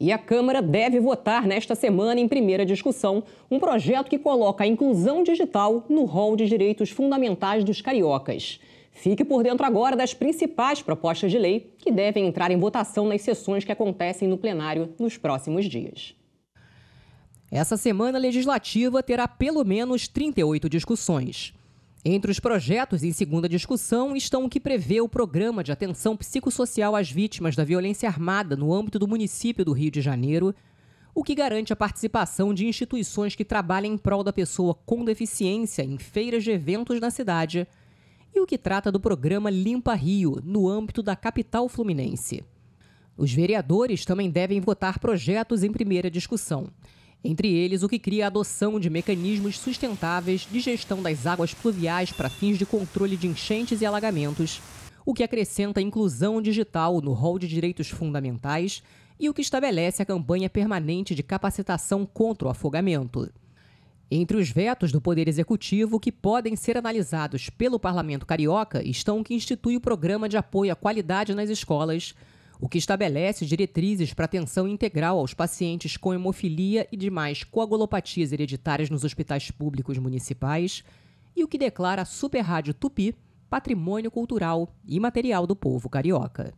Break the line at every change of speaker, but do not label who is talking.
E a Câmara deve votar nesta semana, em primeira discussão, um projeto que coloca a inclusão digital no rol de direitos fundamentais dos cariocas. Fique por dentro agora das principais propostas de lei que devem entrar em votação nas sessões que acontecem no plenário nos próximos dias. Essa semana legislativa terá pelo menos 38 discussões. Entre os projetos em segunda discussão estão o que prevê o Programa de Atenção Psicossocial às Vítimas da Violência Armada no âmbito do município do Rio de Janeiro, o que garante a participação de instituições que trabalham em prol da pessoa com deficiência em feiras de eventos na cidade, e o que trata do programa Limpa Rio no âmbito da capital fluminense. Os vereadores também devem votar projetos em primeira discussão. Entre eles, o que cria a adoção de mecanismos sustentáveis de gestão das águas pluviais para fins de controle de enchentes e alagamentos, o que acrescenta a inclusão digital no rol de direitos fundamentais e o que estabelece a campanha permanente de capacitação contra o afogamento. Entre os vetos do Poder Executivo que podem ser analisados pelo Parlamento Carioca estão o que institui o Programa de Apoio à Qualidade nas Escolas, o que estabelece diretrizes para atenção integral aos pacientes com hemofilia e demais coagulopatias hereditárias nos hospitais públicos municipais, e o que declara a Super Rádio Tupi patrimônio cultural e material do povo carioca.